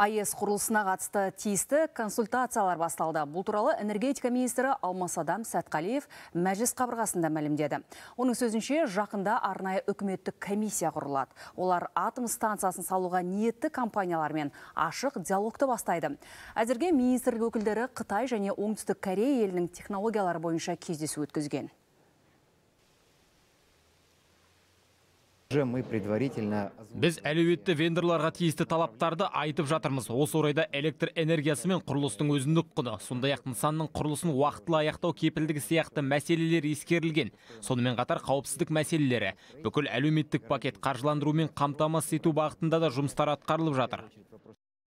АЕС құрылысына қатысты тиісті консультациялар басталды. Бұл туралы энергетика министрі Алмасадам Сәтқалиев мәжіліс қабырғасында мәлімдеді. Оның сөзінше жақында арнайы үкіметтік комиссия құрылады. Олар атом станциясын салуға ниетті компаниялармен ашық диалогты бастайды. Әзірге министрлік өкілдері Қытай және Оңтүстік Корея елінің технологиялары бойынша кездесу өткізген. Біз әлеуетті вендорларға тиісті талаптарды айтып жатырмыз. Осы орайда электр энергиясы мен құрылыстың өзіндік құны, сондай-ақ нысанның құрылысын уақытылы аяқтау кепілдігі сияқты мәселелер ескерілген. Сонымен қатар қауіпсіздік мәселелері, бүкіл әлеуметтік пакет қаржыландыру мен қамтамасыз ету бағытында да жұмыстар атқарылып жатыр.